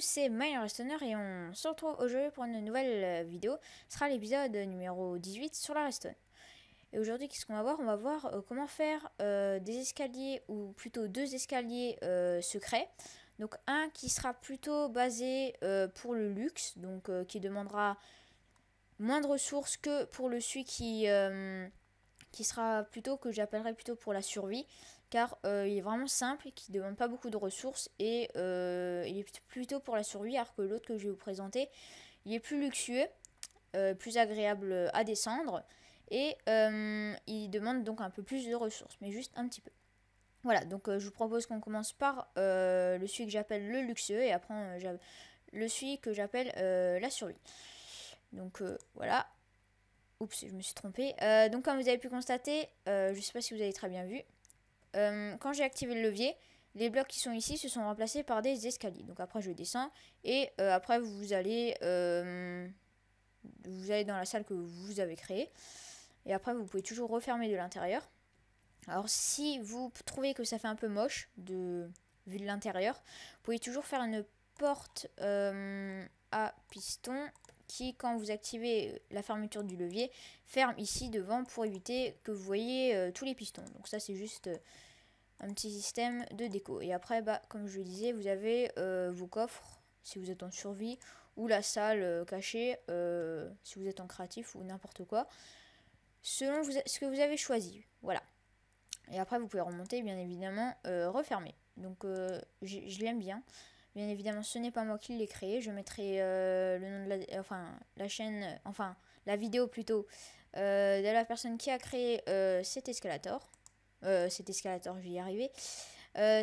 tous, c'est Restoner et on se retrouve aujourd'hui pour une nouvelle euh, vidéo. Ce sera l'épisode numéro 18 sur la Restone. Et aujourd'hui, qu'est-ce qu'on va voir On va voir, euh, comment faire euh, des escaliers, ou plutôt deux escaliers secrets. Donc un qui sera plutôt basé pour le luxe, donc qui demandera moins de ressources que pour le celui qui, qui sera plutôt, que j'appellerai plutôt pour la survie car euh, il est vraiment simple, qui ne demande pas beaucoup de ressources et euh, il est plutôt pour la survie, alors que l'autre que je vais vous présenter, il est plus luxueux, euh, plus agréable à descendre et il demande donc un peu plus de ressources, mais juste un petit peu. Voilà, donc je vous propose qu'on commence par le celui que j'appelle le luxueux et après le celui que j'appelle la survie. Donc voilà, Oups, je me suis trompée. donc comme vous avez pu constater, je ne sais pas si vous avez très bien vu, euh, quand j'ai activé le levier, les blocs qui sont ici se sont remplacés par des escaliers. Donc après je descends et euh, après vous allez, euh, vous allez dans la salle que vous avez créée. Et après vous pouvez toujours refermer de l'intérieur. Alors si vous trouvez que ça fait un peu moche de vue de l'intérieur, vous pouvez toujours faire une porte à piston qui, quand vous activez euh, la fermeture du levier, ferme ici devant pour éviter que vous voyez euh, tous les pistons. Donc ça, c'est juste euh, un petit système de déco. Et après, bah, comme je le disais, vous avez vos coffres, si vous êtes en survie, ou la salle cachée, si vous êtes en créatif ou n'importe quoi, selon ce que vous avez choisi. Voilà. Et après, vous pouvez remonter, bien évidemment, refermer. Donc, je l'aime bien. Bien évidemment, ce n'est pas moi qui l'ai créé. Je mettrai euh, le nom de la, enfin, la chaîne, enfin, la vidéo plutôt, euh, de la personne qui a créé euh, cet escalator. cet escalator, je vais y arriver.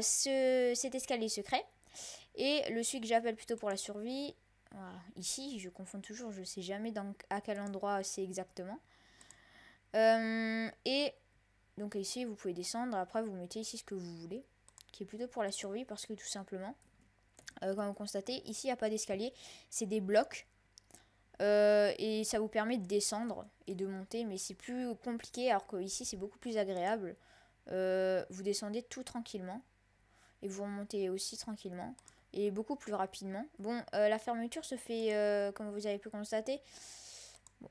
cet escalier secret. Et le celui que j'appelle plutôt pour la survie. Ici, je confonds toujours, je ne sais jamais à quel endroit c'est exactement. et donc ici, vous pouvez descendre. Après, vous mettez ici ce que vous voulez. Qui est plutôt pour la survie parce que tout simplement, comme euh, vous constatez, ici il n'y a pas d'escalier, c'est des blocs. Euh, et ça vous permet de descendre et de monter, mais c'est plus compliqué alors qu'ici c'est beaucoup plus agréable. Euh, vous descendez tout tranquillement et vous remontez aussi tranquillement et beaucoup plus rapidement. Bon, la fermeture se fait, comme vous avez pu constater,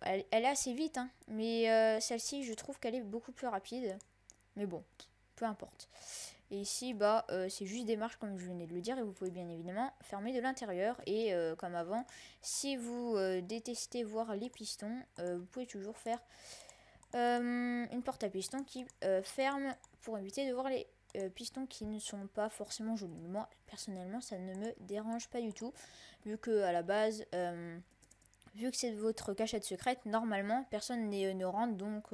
elle, est assez vite, hein, mais celle-ci je trouve qu'elle est beaucoup plus rapide. Mais bon, peu importe. Et ici, bah, euh, c'est juste des marches comme je venais de le dire et vous pouvez bien évidemment fermer de l'intérieur. Et euh, comme avant, si vous euh, détestez voir les pistons, vous pouvez toujours faire une porte à pistons qui ferme pour éviter de voir les pistons qui ne sont pas forcément jolis. Moi, personnellement, ça ne me dérange pas du tout vu que à la base vu que c'est votre cachette secrète, normalement, personne ne rentre, donc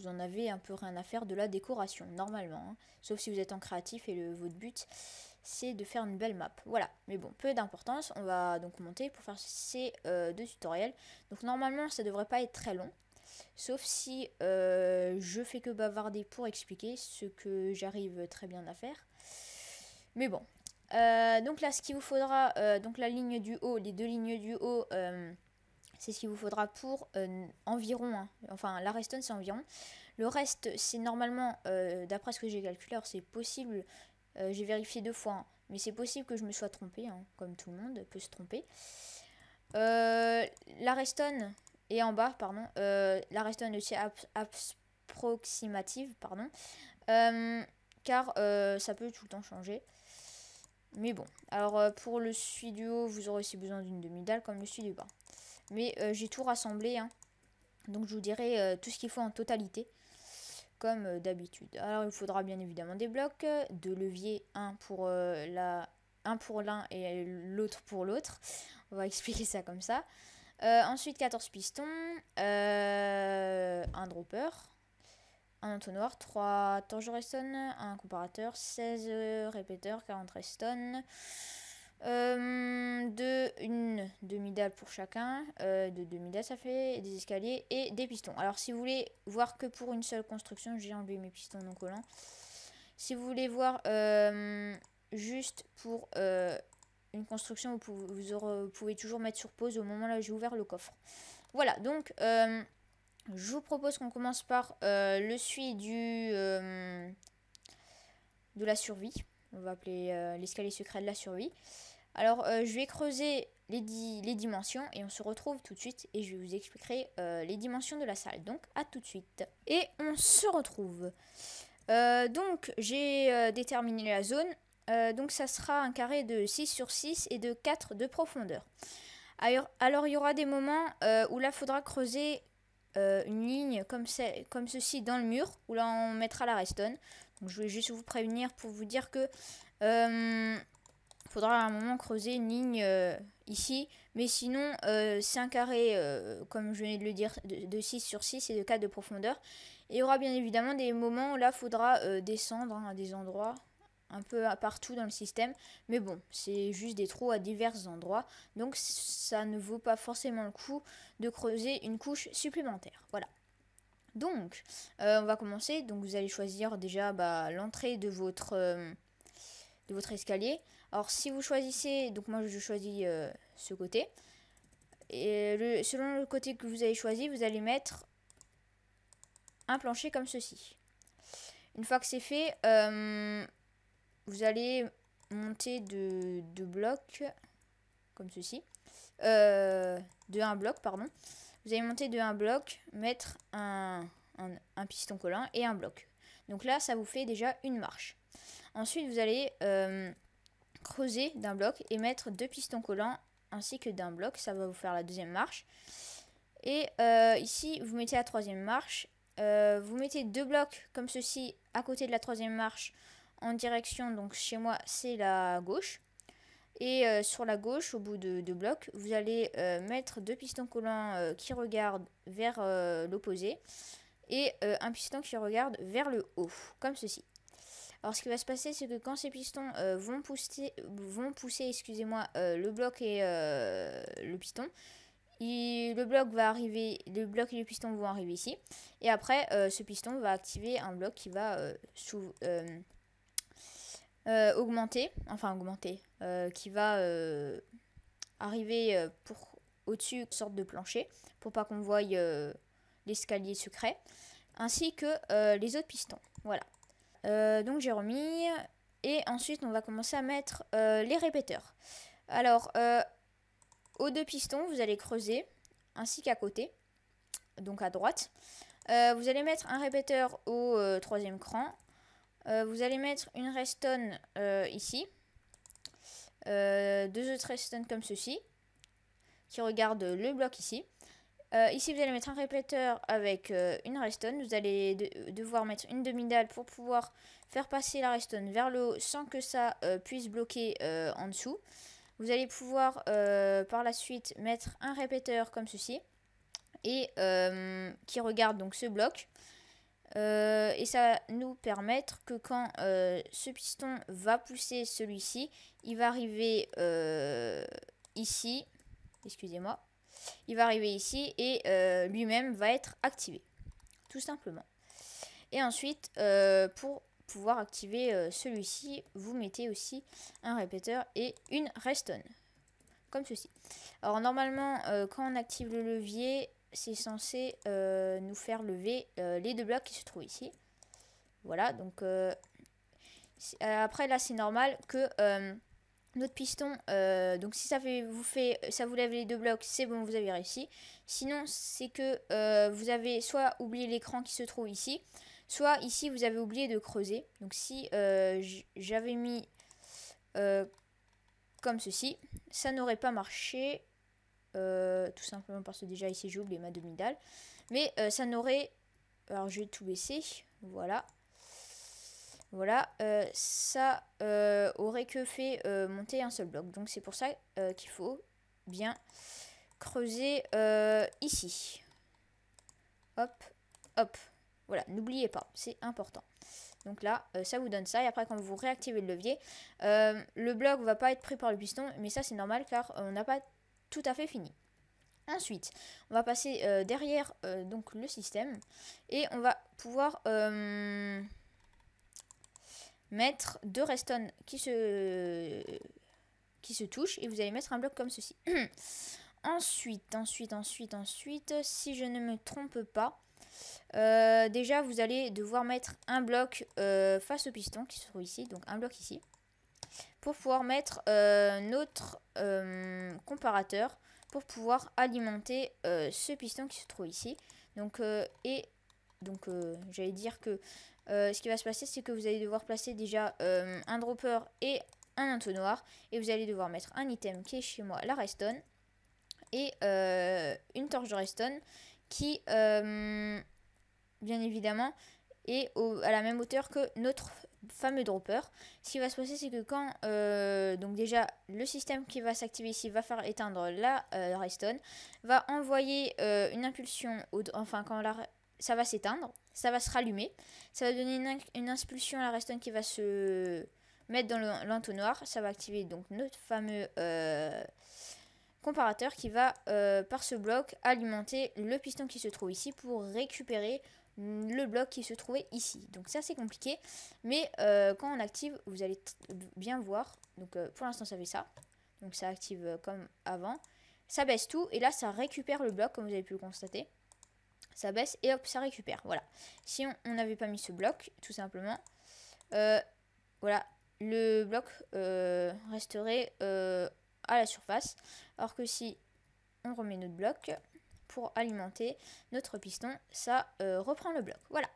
vous en avez un peu rien à faire de la décoration, normalement. Hein. Sauf si vous êtes en créatif et le, votre but, c'est de faire une belle map. Voilà, mais bon, peu d'importance, on va donc monter pour faire ces euh, deux tutoriels. Donc normalement, ça devrait pas être très long. Sauf si euh, je fais que bavarder pour expliquer ce que j'arrive très bien à faire. Mais bon. Euh, donc là, ce qu'il vous faudra, donc la ligne du haut, les deux lignes du haut c'est ce qu'il vous faudra pour euh, environ, hein. enfin la restone c'est environ. Le reste c'est normalement, euh, d'après ce que j'ai calculé, c'est possible, euh, j'ai vérifié deux fois, hein, mais c'est possible que je me sois trompé, hein, comme tout le monde peut se tromper. la restone est en bas, pardon, la redstone est approximative, pardon, car ça peut tout le temps changer. Mais bon, alors pour le haut, vous aurez aussi besoin d'une demi-dalle comme le du bas. Mais euh, j'ai tout rassemblé. Hein. Donc je vous dirai euh, tout ce qu'il faut en totalité. Comme euh, d'habitude. Alors il faudra bien évidemment des blocs. Deux leviers. Un pour la... Un pour l'un et l'autre pour l'autre. On va expliquer ça comme ça. ensuite 14 pistons. un dropper. Un entonnoir. 3 restonnes, Un comparateur. 16 répéteurs. 40 stone euh, de une demi-dalle pour chacun. Euh, de demi-dalle, ça fait des escaliers et des pistons. Alors, si vous voulez voir que pour une seule construction, j'ai enlevé mes pistons non collants. Si vous voulez voir euh, juste pour une construction, vous pouvez, toujours mettre sur pause au moment là où j'ai ouvert le coffre. Voilà, donc je vous propose qu'on commence par le suivi du, de la survie. On va appeler l'escalier secret de la survie. Alors, euh, je vais creuser les, dimensions et on se retrouve tout de suite et je vais vous expliquerai euh, les dimensions de la salle. Donc, à tout de suite. Et on se retrouve. Euh, donc, j'ai déterminé la zone. donc, ça sera un carré de 6 sur 6 et de 4 de profondeur. Alors, il y aura des moments où là, faudra creuser une ligne comme, ceci dans le mur, où là, on mettra la restone. Donc, je voulais juste vous prévenir pour vous dire que... Il faudra à un moment creuser une ligne euh, ici. Mais sinon, euh, c'est un carré, euh, comme je venais de le dire, de, 6 sur 6 et de 4 de profondeur. Et il y aura bien évidemment des moments où là, faudra descendre hein, à des endroits un peu partout dans le système. Mais bon, c'est juste des trous à divers endroits. Donc ça ne vaut pas forcément le coup de creuser une couche supplémentaire. Voilà. Donc, on va commencer. Donc vous allez choisir déjà bah, l'entrée de votre... de votre escalier. Alors si vous choisissez, donc moi je choisis euh, ce côté. Et le, selon le côté que vous avez choisi, vous allez mettre un plancher comme ceci. Une fois que c'est fait, euh, vous allez monter de, de blocs comme ceci. Euh, de un bloc, pardon. Vous allez monter de un bloc, mettre un, piston collant et un bloc. Donc là, ça vous fait déjà une marche. Ensuite, vous allez creuser d'un bloc et mettre deux pistons collants ainsi que d'un bloc. Ça va vous faire la deuxième marche. Et euh, ici, vous mettez la troisième marche. Euh, vous mettez deux blocs comme ceci à côté de la troisième marche en direction, donc chez moi, c'est la gauche. Et euh, sur la gauche, au bout de deux blocs, vous allez mettre deux pistons collants qui regardent vers l'opposé et un piston qui regarde vers le haut, comme ceci. Alors ce qui va se passer, c'est que quand ces pistons euh, vont pousser, vont pousser excusez-moi, euh, le bloc et euh, le piston, le bloc va arriver, le bloc et le piston vont arriver ici, et après ce piston va activer un bloc qui va augmenter, enfin augmenter, qui va arriver pour au-dessus sorte de plancher pour pas qu'on voie l'escalier secret ainsi que les autres pistons voilà euh, donc j'ai remis. Et ensuite, on va commencer à mettre euh, les répéteurs. Alors, euh, aux deux pistons, vous allez creuser, ainsi qu'à côté, donc à droite. vous allez mettre un répéteur au troisième cran. vous allez mettre une redstone ici. deux autres redstone comme ceci, qui regardent le bloc ici. Euh, ici, vous allez mettre un répéteur avec euh, une redstone. Vous allez devoir mettre une demi-dalle pour pouvoir faire passer la redstone vers le haut sans que ça euh, puisse bloquer en dessous. Vous allez pouvoir par la suite mettre un répéteur comme ceci et qui regarde donc ce bloc. et ça va nous permettre que quand ce piston va pousser celui-ci, il va arriver ici, excusez-moi, il va arriver ici et euh, lui-même va être activé. Tout simplement. Et ensuite, euh, pour pouvoir activer euh, celui-ci, vous mettez aussi un répéteur et une redstone. Comme ceci. Alors normalement, quand on active le levier, c'est censé nous faire lever les deux blocs qui se trouvent ici. Voilà, donc après là c'est normal que notre piston, euh, donc si ça, fait, vous fait, ça vous lève les deux blocs, c'est bon, vous avez réussi. Sinon, c'est que euh, vous avez soit oublié l'écran qui se trouve ici, soit ici, vous avez oublié de creuser. Donc si euh, j'avais mis comme ceci, ça n'aurait pas marché. tout simplement parce que déjà ici, j'ai oublié ma demi-dalle. Mais ça n'aurait... Alors, je vais tout baisser. Voilà. Voilà, euh, ça euh, aurait que fait euh, monter un seul bloc. Donc c'est pour ça qu'il faut bien creuser ici. Hop, hop. Voilà, n'oubliez pas, c'est important. Donc là, ça vous donne ça. Et après, quand vous réactivez le levier, le bloc va pas être pris par le piston. Mais ça, c'est normal car on n'a pas tout à fait fini. Ensuite, on va passer derrière donc le système. Et on va pouvoir mettre deux restons qui se, qui se touchent et vous allez mettre un bloc comme ceci. ensuite, ensuite, ensuite, ensuite, si je ne me trompe pas, euh, déjà vous allez devoir mettre un bloc euh, face au piston qui se trouve ici, donc un bloc ici, pour pouvoir mettre euh, notre comparateur pour pouvoir alimenter ce piston qui se trouve ici. Donc, et donc j'allais dire que euh, ce qui va se passer, c'est que vous allez devoir placer déjà euh, un dropper et un entonnoir. Et vous allez devoir mettre un item qui est chez moi, la redstone. Et euh, une torche de redstone qui, bien évidemment, est à la même hauteur que notre fameux dropper. Ce qui va se passer, c'est que quand donc déjà le système qui va s'activer ici va faire éteindre la euh, redstone, va envoyer une impulsion, au, enfin quand la ça va s'éteindre, ça va se rallumer, ça va donner une, une impulsion à la Reston qui va se mettre dans l'entonnoir, ça va activer donc notre fameux euh, comparateur qui va euh, par ce bloc alimenter le piston qui se trouve ici pour récupérer le bloc qui se trouvait ici. Donc ça c'est compliqué, mais euh, quand on active, vous allez bien voir. Donc pour l'instant ça fait ça, donc ça active comme avant. Ça baisse tout et là ça récupère le bloc comme vous avez pu le constater ça baisse et hop, ça récupère. Voilà. Si on n'avait pas mis ce bloc, tout simplement, euh, voilà, le bloc euh, resterait euh, à la surface. Alors que si on remet notre bloc pour alimenter notre piston, ça reprend le bloc. Voilà.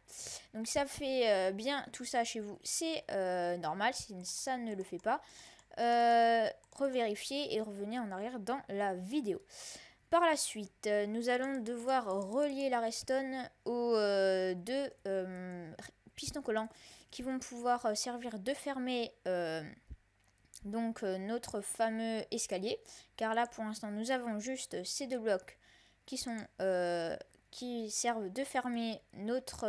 Donc ça fait bien tout ça chez vous, c'est normal. Si ça ne le fait pas, revérifier et revenir en arrière dans la vidéo. Par la suite, euh, nous allons devoir relier la restone aux euh, deux euh, pistons collants qui vont pouvoir servir de fermer donc notre fameux escalier. Car là, pour l'instant, nous avons juste ces deux blocs qui sont qui servent de fermer notre,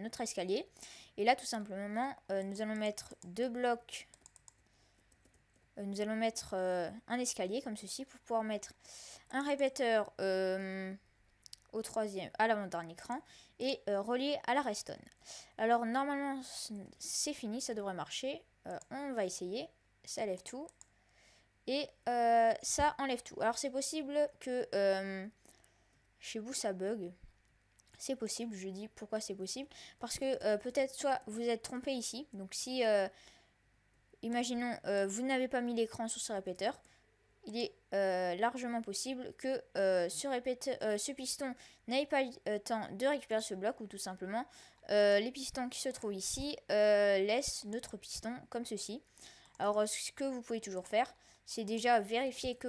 notre escalier. Et là, tout simplement, nous allons mettre deux blocs euh, nous allons mettre euh, un escalier comme ceci pour pouvoir mettre un répéteur euh, au troisième, à l'avant-dernier cran et relié à la restone. Alors normalement c'est fini, ça devrait marcher. on va essayer. Ça lève tout et ça enlève tout. Alors c'est possible que chez vous ça bug. C'est possible, je dis pourquoi c'est possible. Parce que peut-être soit vous êtes trompé ici. Donc si imaginons, euh, vous n'avez pas mis l'écran sur ce répéteur, il est euh, largement possible que euh, ce, ce piston n'ait pas le temps de récupérer ce bloc ou tout simplement les pistons qui se trouvent ici laissent notre piston comme ceci. Alors ce que vous pouvez toujours faire, c'est déjà vérifier que,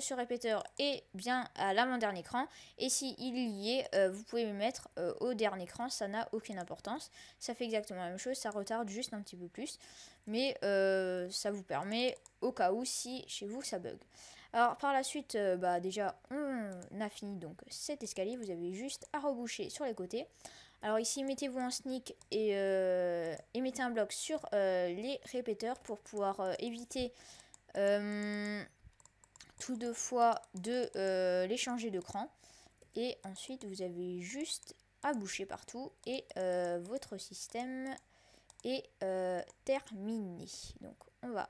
ce répéteur est bien à l'avant-dernier écran Et s'il y est, euh, vous pouvez le mettre euh, au dernier écran. ça n'a aucune importance. Ça fait exactement la même chose, ça retarde juste un petit peu plus. Mais euh, ça vous permet au cas où si chez vous ça bug. Alors par la suite, bah, déjà on a fini donc cet escalier, vous avez juste à reboucher sur les côtés. Alors ici, mettez-vous en sneak et, mettez un bloc sur les répéteurs pour pouvoir éviter euh, deux fois de euh, l'échanger de cran. Et ensuite, vous avez juste à boucher partout et euh, votre système est terminé. Donc, on va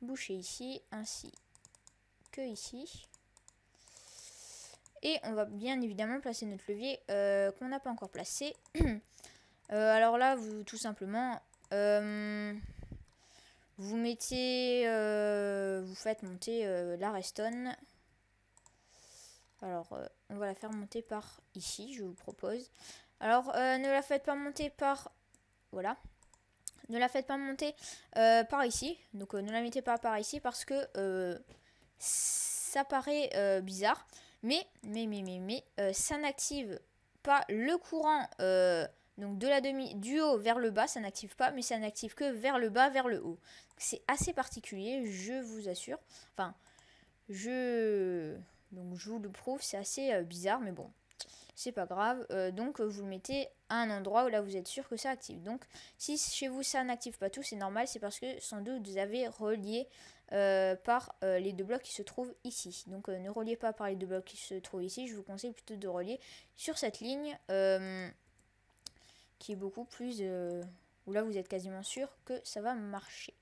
boucher ici ainsi que ici. Et on va bien évidemment placer notre levier qu'on n'a pas encore placé. alors là, vous tout simplement... Vous mettez, euh, vous faites monter euh, la Reston. Alors, euh, on va la faire monter par ici, je vous propose. Alors, ne la faites pas monter par... Voilà. Ne la faites pas monter par ici. Donc, ne la mettez pas par ici parce que ça paraît bizarre. Mais, mais, mais, mais, mais, ça n'active pas le courant donc de la demi, du haut vers le bas, ça n'active pas, mais ça n'active que vers le bas, vers le haut. C'est assez particulier, je vous assure. Enfin, je... Donc je vous le prouve, c'est assez euh, bizarre, mais bon, c'est pas grave. Euh, donc vous le mettez à un endroit où là vous êtes sûr que ça active. Donc si chez vous ça n'active pas tout, c'est normal, c'est parce que sans doute vous avez relié euh, par les deux blocs qui se trouvent ici. Donc ne reliez pas par les deux blocs qui se trouvent ici, je vous conseille plutôt de relier sur cette ligne qui est beaucoup plus... Euh, où là, vous êtes quasiment sûr que ça va marcher.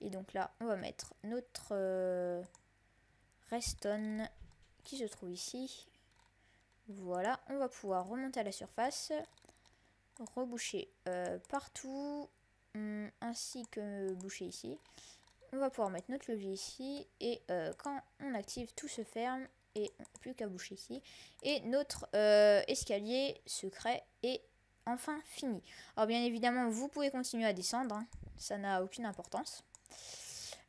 Et donc là, on va mettre notre euh, Reston qui se trouve ici. Voilà, on va pouvoir remonter à la surface, reboucher euh, partout, hmm, ainsi que boucher ici. On va pouvoir mettre notre levier ici, et quand on active, tout se ferme, et on plus qu'à boucher ici. Et notre escalier secret est enfin fini. Alors bien évidemment, vous pouvez continuer à descendre, hein. ça n'a aucune importance.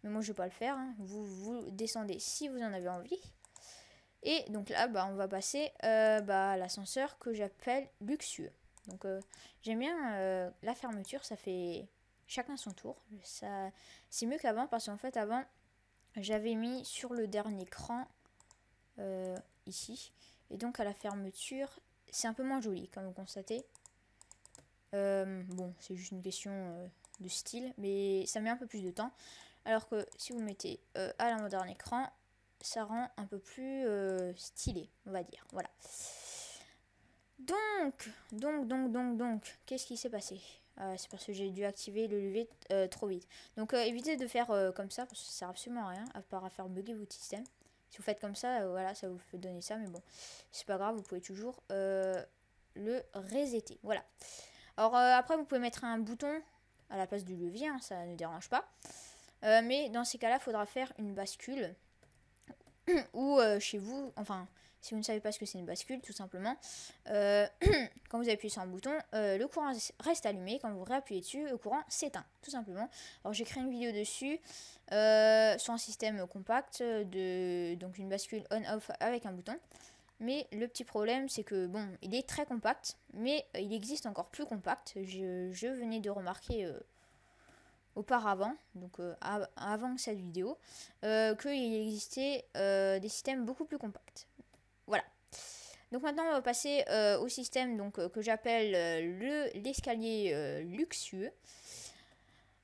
Mais moi je vais pas le faire, hein. vous, vous descendez si vous en avez envie. Et donc là, bah, on va passer euh, bah, à l'ascenseur que j'appelle luxueux. Donc euh, j'aime bien euh, la fermeture, ça fait chacun son tour. Ça, c'est mieux qu'avant parce qu'en fait avant, j'avais mis sur le dernier cran ici. Et donc à la fermeture, c'est un peu moins joli comme vous constatez. Euh, bon, c'est juste une question euh, de style, mais ça met un peu plus de temps. Alors que si vous mettez euh, à mode dernier écran, ça rend un peu plus stylé, on va dire. Voilà. Donc, donc, donc, donc, donc, qu'est-ce qui s'est passé C'est parce que j'ai dû activer le lever trop vite. Donc, évitez de faire comme ça, parce que ça sert absolument à rien, à part à faire bugger votre système. Si vous faites comme ça, voilà, ça vous fait donner ça, mais bon, c'est pas grave, vous pouvez toujours le resetter. Voilà. Alors euh, après, vous pouvez mettre un bouton à la place du levier, hein, ça ne dérange pas. Euh, mais dans ces cas-là, il faudra faire une bascule. Ou euh, chez vous, enfin, si vous ne savez pas ce que c'est une bascule, tout simplement, quand vous appuyez sur un bouton, le courant reste allumé. Quand vous réappuyez dessus, le courant s'éteint, tout simplement. Alors j'ai créé une vidéo dessus sur un système compact, donc une bascule on-off avec un bouton. Mais le petit problème, c'est que bon, il est très compact, mais euh, il existe encore plus compact. Je, venais de remarquer euh, auparavant, donc euh, avant cette vidéo, qu'il existait des systèmes beaucoup plus compacts. Voilà. Donc maintenant, on va passer au système que j'appelle l'escalier luxueux.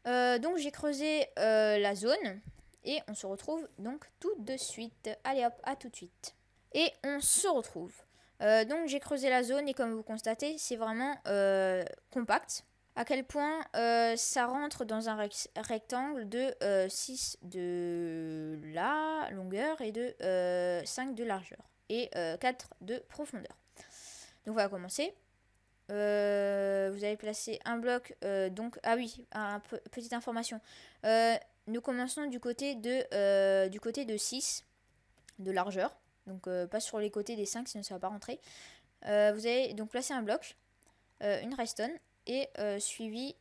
donc j'ai creusé la zone et on se retrouve donc tout de suite. Allez hop, à tout de suite. Et on se retrouve. Euh, donc j'ai creusé la zone et comme vous constatez, c'est vraiment euh, compact. À quel point euh, ça rentre dans un rectangle de 6 de la longueur et de 5 de largeur et 4 de profondeur. Donc on va commencer. vous allez placer un bloc, donc ah oui, petite information. nous commençons du côté de du côté de 6 de largeur donc euh, pas sur les côtés des 5, sinon ça va pas rentrer. Euh, vous allez donc placer un bloc, euh, une redstone, et suivi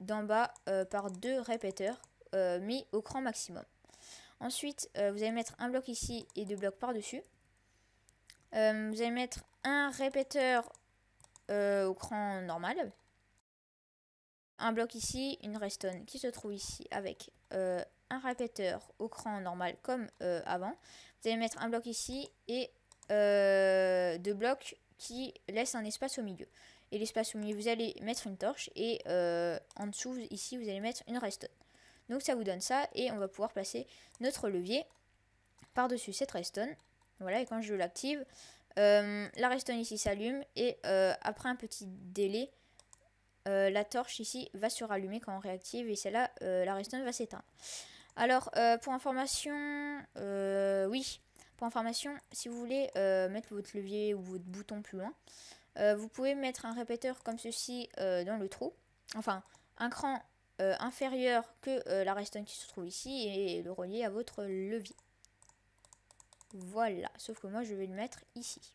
d'en bas par deux répéteurs mis au cran maximum. Ensuite, vous allez mettre un bloc ici et deux blocs par-dessus. vous allez mettre un répéteur au cran normal. Un bloc ici, une redstone qui se trouve ici avec un répéteur au cran normal comme euh, avant. Vous allez mettre un bloc ici et euh, deux blocs qui laissent un espace au milieu. Et l'espace au milieu, vous allez mettre une torche et euh, en dessous, ici, vous allez mettre une redstone. Donc ça vous donne ça et on va pouvoir placer notre levier par-dessus cette redstone. Voilà, et quand je l'active, la redstone ici s'allume et après un petit délai, la torche ici va se rallumer quand on réactive et celle-là, la redstone va s'éteindre. Alors, euh, pour information, euh, oui, pour information, si vous voulez euh, mettre votre levier ou votre bouton plus loin, vous pouvez mettre un répéteur comme ceci dans le trou. Enfin, un cran inférieur que la restante qui se trouve ici et le relier à votre levier. Voilà, sauf que moi je vais le mettre ici.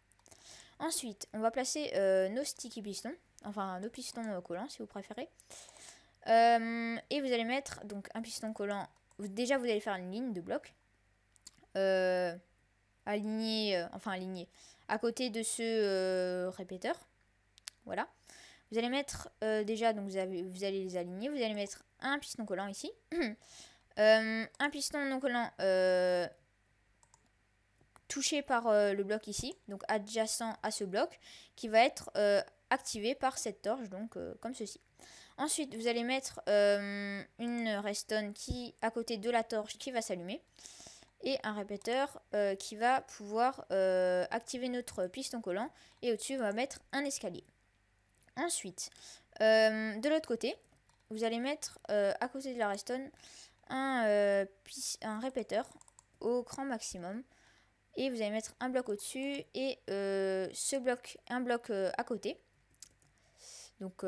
Ensuite, on va placer nos sticky pistons, enfin nos pistons collants si vous préférez. et vous allez mettre donc un piston collant déjà vous allez faire une ligne de blocs euh, euh, enfin aligné, à côté de ce euh, répéteur. Voilà. Vous allez mettre euh, déjà, donc vous, avez, vous, allez les aligner, vous allez mettre un piston collant ici, un piston non collant touché par le bloc ici, donc adjacent à ce bloc, qui va être activé par cette torche, donc comme ceci. Ensuite, vous allez mettre euh, une redstone qui à côté de la torche qui va s'allumer et un répéteur euh, qui va pouvoir euh, activer notre piston collant et au-dessus on va mettre un escalier. Ensuite, de l'autre côté, vous allez mettre à côté de la redstone un, un répéteur au cran maximum et vous allez mettre un bloc au-dessus et ce bloc un bloc à côté. Donc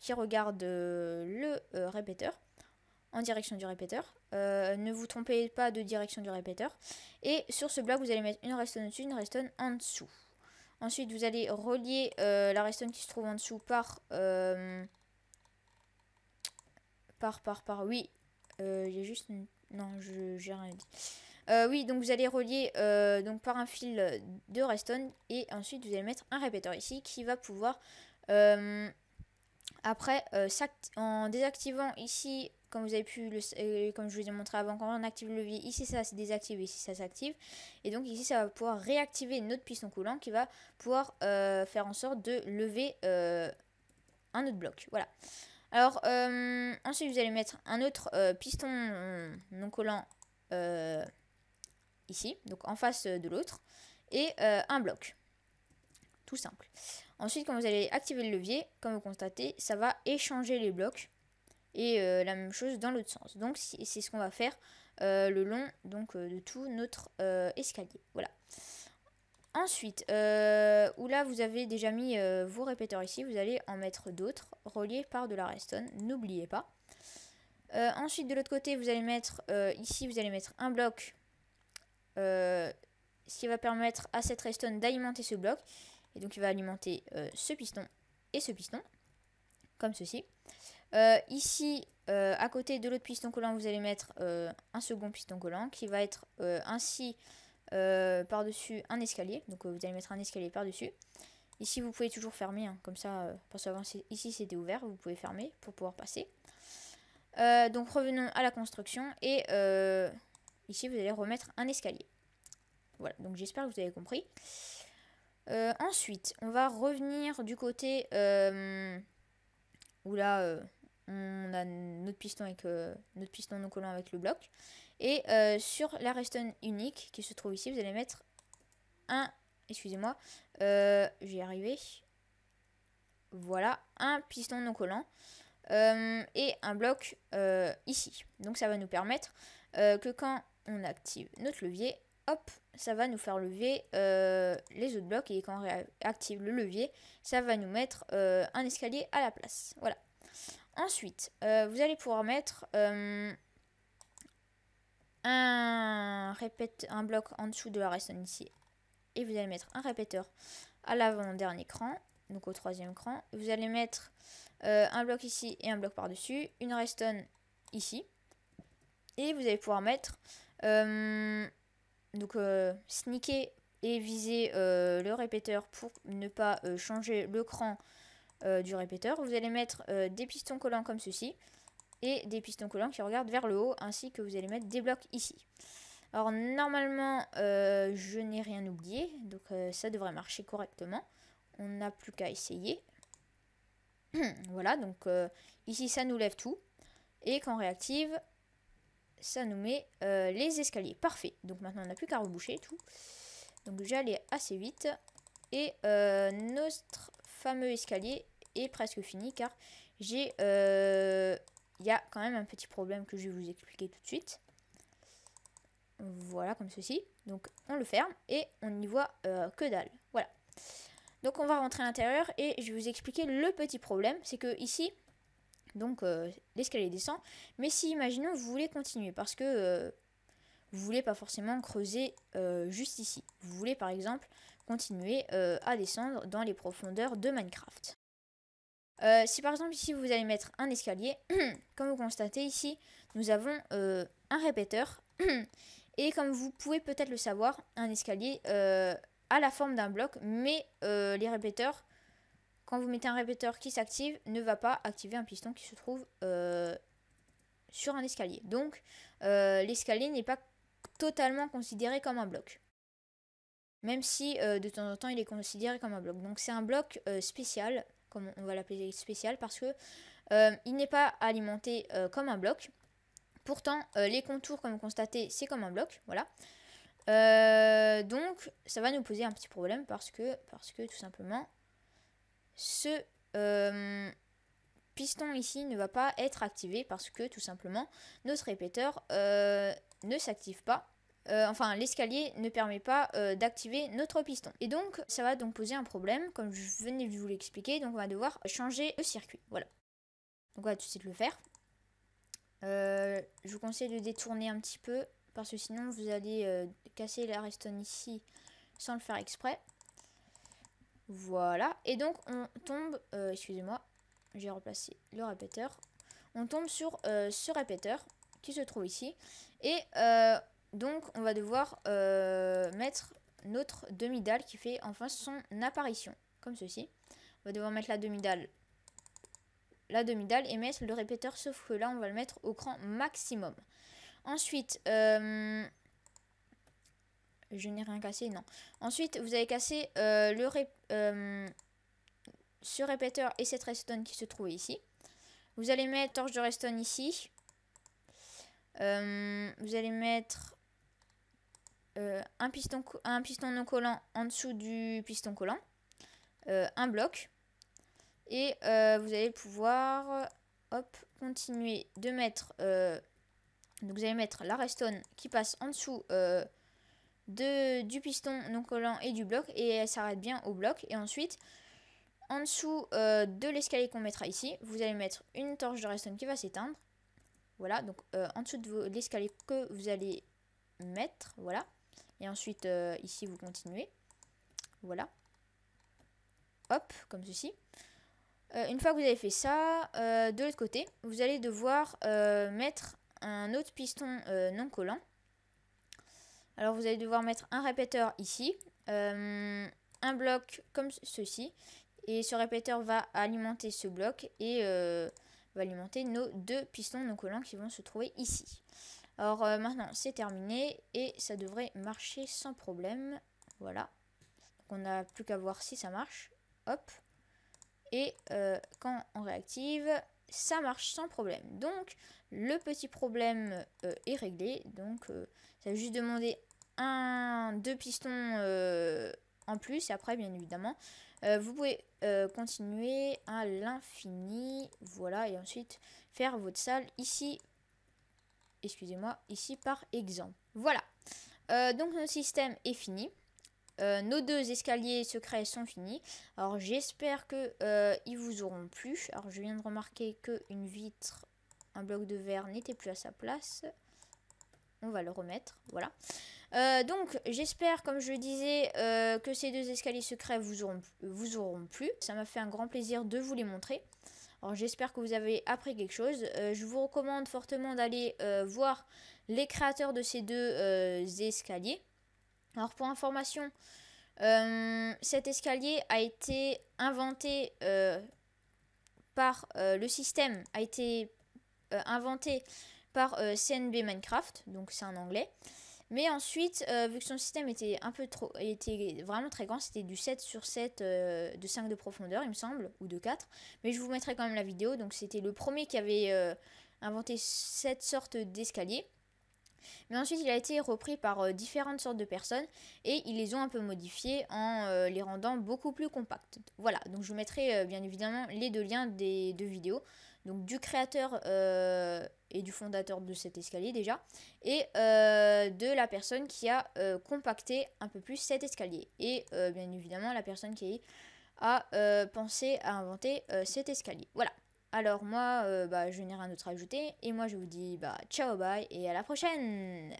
qui regarde euh, le euh, répéteur en direction du répéteur. Euh, ne vous trompez pas de direction du répéteur. Et sur ce bloc, vous allez mettre une redstone au-dessus, une redstone en dessous. Ensuite, vous allez relier la redstone qui se trouve en dessous par... par, par, par... Oui, j'ai juste... Non, je j'ai rien dit. oui, donc vous allez relier donc par un fil de redstone et ensuite vous allez mettre un répéteur ici qui va pouvoir après, euh, en désactivant ici, comme vous avez pu le, euh, comme je vous ai montré avant, quand on active le levier, ici ça se désactive, ici ça s'active. Et donc ici ça va pouvoir réactiver notre piston coulant qui va pouvoir euh, faire en sorte de lever un autre bloc. Voilà. Alors ensuite vous allez mettre un autre piston non collant ici, donc en face de l'autre, et un bloc. Tout simple. Ensuite, quand vous allez activer le levier, comme vous constatez, ça va échanger les blocs. Et euh, la même chose dans l'autre sens. Donc c'est ce qu'on va faire euh, le long donc, euh, de tout notre escalier. Voilà. Ensuite, où là vous avez déjà mis vos répéteurs ici, vous allez en mettre d'autres reliés par de la redstone, n'oubliez pas. ensuite de l'autre côté, vous allez mettre ici, vous allez mettre un bloc, ce qui va permettre à cette redstone d'alimenter ce bloc. Et donc il va alimenter euh, ce piston et ce piston, comme ceci. Euh, ici, euh, à côté de l'autre piston collant, vous allez mettre un second piston collant qui va être ainsi par-dessus un escalier. Donc vous allez mettre un escalier par-dessus. Ici, vous pouvez toujours fermer, hein. comme ça, parce qu'avant, ici c'était ouvert, vous pouvez fermer pour pouvoir passer. donc revenons à la construction et ici vous allez remettre un escalier. Voilà, donc j'espère que vous avez compris. Euh, ensuite, on va revenir du côté euh, où là euh, on a notre piston avec notre piston non collant avec le bloc. Et sur la restone unique qui se trouve ici, vous allez mettre un, excusez-moi, j'y arrivé. Voilà, un piston non collant et un bloc ici. Donc ça va nous permettre que quand on active notre levier, hop, ça va nous faire lever euh, les autres blocs et quand on active le levier, ça va nous mettre euh, un escalier à la place. Voilà. Ensuite, euh, vous allez pouvoir mettre un, répète, un bloc en dessous de la redstone ici. Et vous allez mettre un répéteur à l'avant-dernier cran, donc au troisième cran. Vous allez mettre un bloc ici et un bloc par-dessus, une redstone ici. Et vous allez pouvoir mettre donc euh, sneaker et viser euh, le répéteur pour ne pas euh, changer le cran du répéteur. Vous allez mettre des pistons collants comme ceci et des pistons collants qui regardent vers le haut ainsi que vous allez mettre des blocs ici. Alors normalement je n'ai rien oublié donc ça devrait marcher correctement. On n'a plus qu'à essayer. voilà donc ici ça nous lève tout et quand réactive ça nous met euh, les escaliers. Parfait. Donc maintenant, on n'a plus qu'à reboucher tout. Donc j'allais assez vite. Et euh, notre fameux escalier est presque fini car j'ai... Euh, il y a quand même un petit problème que je vais vous expliquer tout de suite. Voilà, comme ceci. Donc on le ferme et on n'y voit que dalle. Voilà. Donc on va rentrer à l'intérieur et je vais vous expliquer le petit problème. C'est que ici, donc euh, l'escalier descend. Mais si, imaginons, vous voulez continuer parce que vous euh, vous voulez pas forcément creuser euh, juste ici. Vous voulez par exemple continuer à descendre dans les profondeurs de Minecraft. si par exemple ici vous allez mettre un escalier, comme vous constatez ici, nous avons un répéteur. et comme vous pouvez peut-être le savoir, un escalier a la forme d'un bloc, mais les répéteurs quand vous mettez un répéteur qui s'active, ne va pas activer un piston qui se trouve euh, sur un escalier. Donc euh, l'escalier n'est pas totalement considéré comme un bloc. Même si euh, de temps en temps il est considéré comme un bloc. Donc c'est un bloc spécial, comme on va l'appeler spécial, parce que il n'est pas alimenté comme un bloc. Pourtant, les contours, comme vous constatez, c'est comme un bloc. Voilà. donc ça va nous poser un petit problème parce que, parce que tout simplement ce euh, piston ici ne va pas être activé parce que tout simplement notre répéteur euh, ne s'active pas. Euh, enfin, l'escalier ne permet pas d'activer notre piston. Et donc, ça va donc poser un problème, comme je venais de vous l'expliquer. Donc, on va devoir changer le circuit. Voilà. Donc, on va tout de suite le faire. je vous conseille de détourner un petit peu, parce que sinon, vous allez casser la redstone ici sans le faire exprès. Voilà. Et donc, on tombe... Euh, excusez-moi, j'ai remplacé le répéteur. On tombe sur euh, ce répéteur qui se trouve ici. Et euh, donc, on va devoir mettre notre demi-dalle qui fait enfin son apparition. Comme ceci. On va devoir mettre la demi-dalle la demi-dalle et mettre le répéteur sauf que là on va le mettre au cran maximum ensuite euh, je n'ai rien cassé, non. Ensuite, vous avez cassé euh, le euh, ce répéteur et cette restone qui se trouvait ici. Vous allez mettre torche de restone ici. Euh, vous allez mettre un, piston un piston non collant en dessous du piston collant. un bloc. Et vous allez pouvoir hop, continuer de mettre... donc vous allez mettre la restone qui passe en dessous de, du piston non collant et du bloc et elle s'arrête bien au bloc. Et ensuite, en dessous euh, de l'escalier qu'on mettra ici, vous allez mettre une torche de redstone qui va s'éteindre. Voilà, donc euh, en dessous de l'escalier que vous allez mettre, voilà. Et ensuite, euh, ici, vous continuez. Voilà. Hop, comme ceci. une fois que vous avez fait ça, de l'autre côté, vous allez devoir mettre un autre piston non collant alors vous allez devoir mettre un répéteur ici, euh, un bloc comme ceci, et ce répéteur va alimenter ce bloc et euh, va alimenter nos deux pistons, nos collants qui vont se trouver ici. Alors euh, maintenant c'est terminé et ça devrait marcher sans problème. Voilà. on n'a plus qu'à voir si ça marche. Hop. Et quand on réactive, ça marche sans problème. Donc le petit problème euh, est réglé. Donc, euh, ça va juste demander un, deux pistons euh, en plus. Et après, bien évidemment, vous pouvez continuer à l'infini. Voilà. Et ensuite, faire votre salle ici. Excusez-moi. Ici, par exemple. Voilà. donc, notre système est fini. nos deux escaliers secrets sont finis. Alors j'espère que ils vous auront plu. Alors je viens de remarquer qu'une vitre un bloc de verre n'était plus à sa place. On va le remettre, voilà. Euh, donc j'espère, comme je le disais, euh, que ces deux escaliers secrets vous auront, vous auront plu. Ça m'a fait un grand plaisir de vous les montrer. Alors j'espère que vous avez appris quelque chose. Euh, je vous recommande fortement d'aller voir les créateurs de ces deux escaliers. Alors pour information, cet escalier a été inventé par le système, a été euh, inventé par euh, CNB Minecraft, donc c'est un anglais. Mais ensuite, euh, vu que son système était un peu trop, était vraiment très grand, c'était du 7 sur 7 de 5 de profondeur, il me semble, ou de 4. Mais je vous mettrai quand même la vidéo. Donc c'était le premier qui avait inventé cette sorte d'escalier. Mais ensuite, il a été repris par différentes sortes de personnes et ils les ont un peu modifiés en les rendant beaucoup plus compactes Voilà, donc je vous mettrai bien évidemment les deux liens des deux vidéos donc du créateur euh, et du fondateur de cet escalier déjà, et euh, de la personne qui a euh, compacté un peu plus cet escalier. Et bien évidemment, la personne qui a pensé à inventer cet escalier. Voilà. Alors moi, bah, je n'ai rien d'autre à ajouter, et moi je vous dis bah, ciao, bye, et à la prochaine